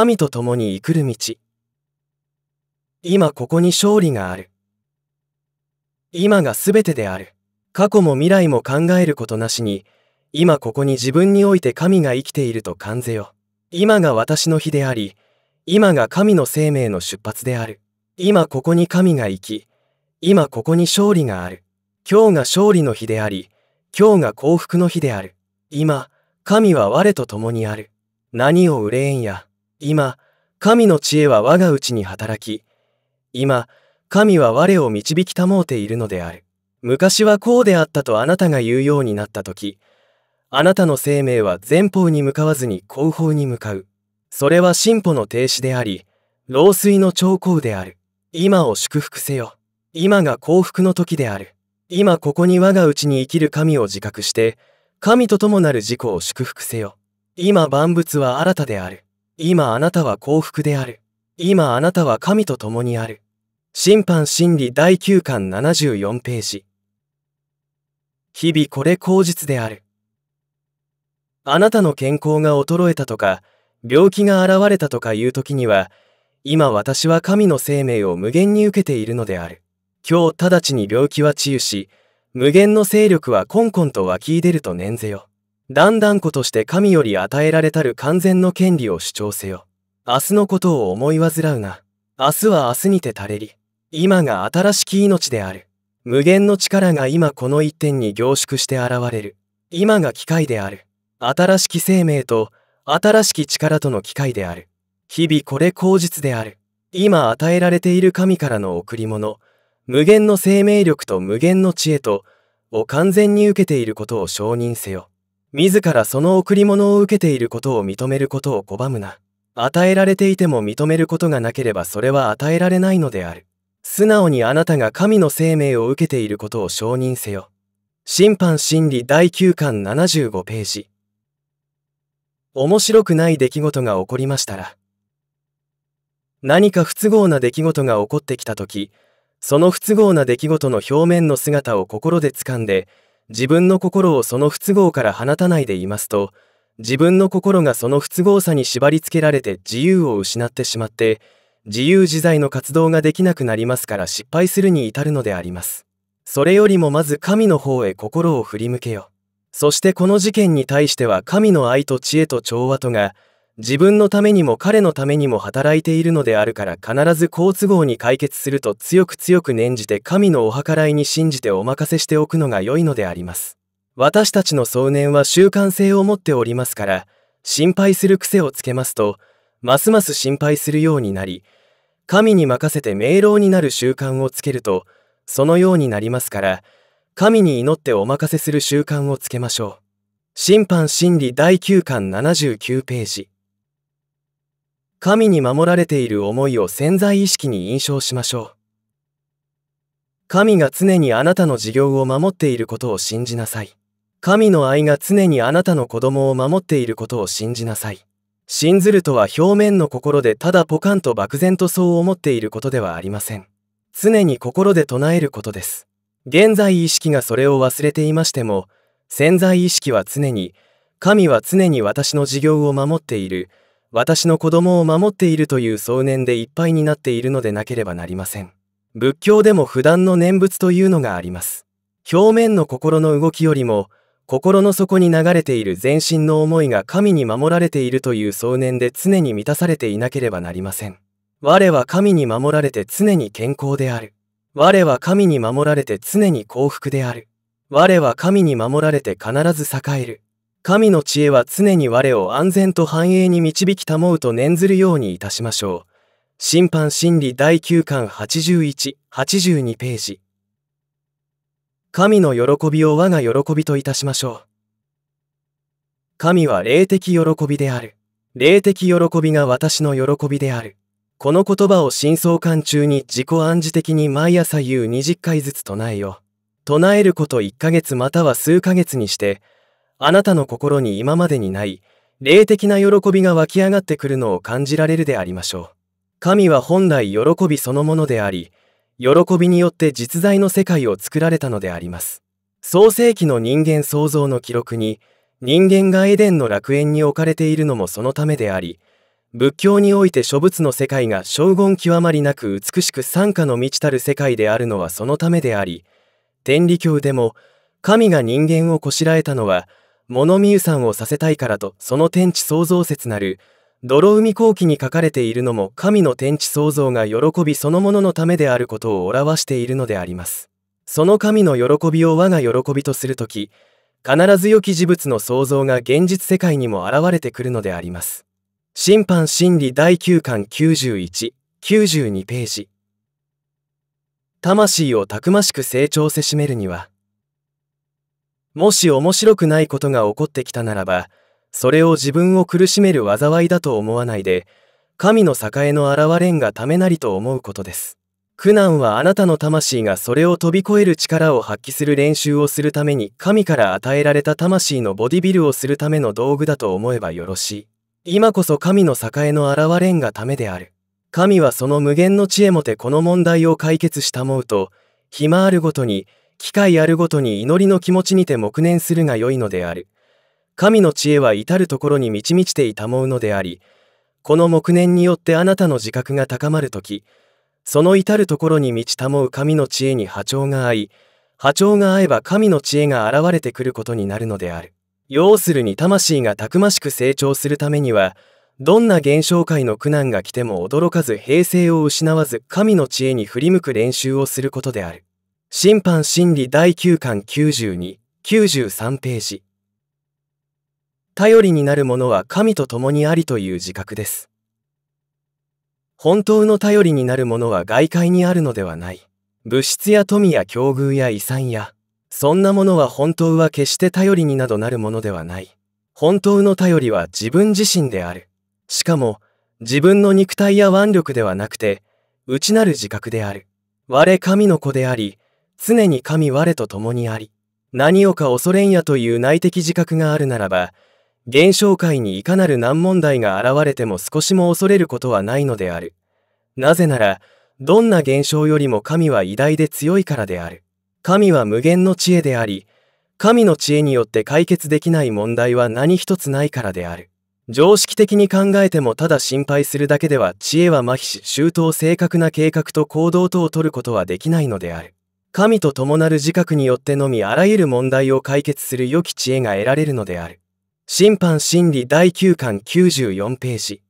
神と共に生くる道。今ここに勝利がある。今が全てである。過去も未来も考えることなしに、今ここに自分において神が生きていると感じよ。今が私の日であり、今が神の生命の出発である。今ここに神が生き、今ここに勝利がある。今日が勝利の日であり、今日が幸福の日である。今、神は我と共にある。何を憂えんや。今、神の知恵は我がうちに働き、今、神は我を導きもうているのである。昔はこうであったとあなたが言うようになった時、あなたの生命は前方に向かわずに後方に向かう。それは進歩の停止であり、老衰の兆候である。今を祝福せよ。今が幸福の時である。今ここに我がうちに生きる神を自覚して、神と共なる自己を祝福せよ。今万物は新たである。今あなたは幸福である。今あなたは神と共にある。審判心理第9巻74ページ。日々これ口実である。あなたの健康が衰えたとか、病気が現れたとかいう時には、今私は神の生命を無限に受けているのである。今日直ちに病気は治癒し、無限の勢力はコンコンと湧き出ると念ぜよ。だんだん子として神より与えられたる完全の権利を主張せよ。明日のことを思い煩うな。明日は明日にて垂れり。今が新しき命である。無限の力が今この一点に凝縮して現れる。今が機械である。新しき生命と新しき力との機械である。日々これ口実である。今与えられている神からの贈り物、無限の生命力と無限の知恵と、を完全に受けていることを承認せよ。自らその贈り物を受けていることを認めることを拒むな。与えられていても認めることがなければそれは与えられないのである。素直にあなたが神の生命を受けていることを承認せよ。審判心理第9巻75ページ。面白くない出来事が起こりましたら、何か不都合な出来事が起こってきた時、その不都合な出来事の表面の姿を心で掴んで、自分の心をその不都合から放たないでいますと自分の心がその不都合さに縛りつけられて自由を失ってしまって自由自在の活動ができなくなりますから失敗するに至るのでありますそれよりもまず神の方へ心を振り向けよそしてこの事件に対しては神の愛と知恵と調和とが自分のためにも彼のためにも働いているのであるから必ず好都合に解決すると強く強く念じて神のお計らいに信じてお任せしておくのが良いのであります。私たちの想年は習慣性を持っておりますから、心配する癖をつけますと、ますます心配するようになり、神に任せて明朗になる習慣をつけると、そのようになりますから、神に祈ってお任せする習慣をつけましょう。審判心理第9巻79ページ。神に守られている思いを潜在意識に印象しましょう。神が常にあなたの事業を守っていることを信じなさい。神の愛が常にあなたの子供を守っていることを信じなさい。信ずるとは表面の心でただポカンと漠然とそう思っていることではありません。常に心で唱えることです。現在意識がそれを忘れていましても、潜在意識は常に、神は常に私の事業を守っている、私の子供を守っているという想念でいっぱいになっているのでなければなりません仏教でも普段の念仏というのがあります表面の心の動きよりも心の底に流れている全身の思いが神に守られているという想念で常に満たされていなければなりません我は神に守られて常に健康である我は神に守られて常に幸福である我は神に守られて必ず栄える神の知恵は常に我を安全と繁栄に導き保うと念ずるようにいたしましょう。審判心理第9巻81、82ページ。神の喜びを我が喜びといたしましょう。神は霊的喜びである。霊的喜びが私の喜びである。この言葉を真相間中に自己暗示的に毎朝言う20回ずつ唱えよ。唱えること1ヶ月または数ヶ月にして、あなたの心に今までにない霊的な喜びが湧き上がってくるのを感じられるでありましょう。神は本来喜びそのものであり、喜びによって実在の世界を作られたのであります。創世紀の人間創造の記録に、人間がエデンの楽園に置かれているのもそのためであり、仏教において諸仏の世界が荘厳極まりなく美しく参加の満ちたる世界であるのはそのためであり、天理教でも神が人間をこしらえたのは物見湯さんをさせたいからとその天地創造説なる泥海後期に書かれているのも神の天地創造が喜びそのもののためであることを表しているのであります。その神の喜びを我が喜びとするとき、必ず良き事物の創造が現実世界にも現れてくるのであります。審判心理第9巻91、92ページ。魂をたくましく成長せしめるには、もし面白くないことが起こってきたならば、それを自分を苦しめる災いだと思わないで、神の栄の現れんがためなりと思うことです。苦難はあなたの魂がそれを飛び越える力を発揮する練習をするために神から与えられた魂のボディビルをするための道具だと思えばよろしい。今こそ神の栄の現れんがためである。神はその無限の知恵もてこの問題を解決したもうと、暇あるごとに、機会あるごとに祈りの気持ちにて黙念するがよいのである。神の知恵は至るところに満ち満ちていたもうのであり、この黙念によってあなたの自覚が高まるとき、その至るところに満ちたもう神の知恵に波長が合い、波長が合えば神の知恵が現れてくることになるのである。要するに魂がたくましく成長するためには、どんな現象界の苦難が来ても驚かず平静を失わず神の知恵に振り向く練習をすることである。審判審理第9巻92、93ページ。頼りになるものは神と共にありという自覚です。本当の頼りになるものは外界にあるのではない。物質や富や境遇や遺産や、そんなものは本当は決して頼りになどなるものではない。本当の頼りは自分自身である。しかも、自分の肉体や腕力ではなくて、内なる自覚である。我神の子であり、常に神我と共にあり何をか恐れんやという内的自覚があるならば現象界にいかなる難問題が現れても少しも恐れることはないのであるなぜならどんな現象よりも神は偉大で強いからである神は無限の知恵であり神の知恵によって解決できない問題は何一つないからである常識的に考えてもただ心配するだけでは知恵は麻痺し周到正確な計画と行動等を取ることはできないのである神と共なる自覚によってのみあらゆる問題を解決する良き知恵が得られるのである。審判心理第9巻94ページ。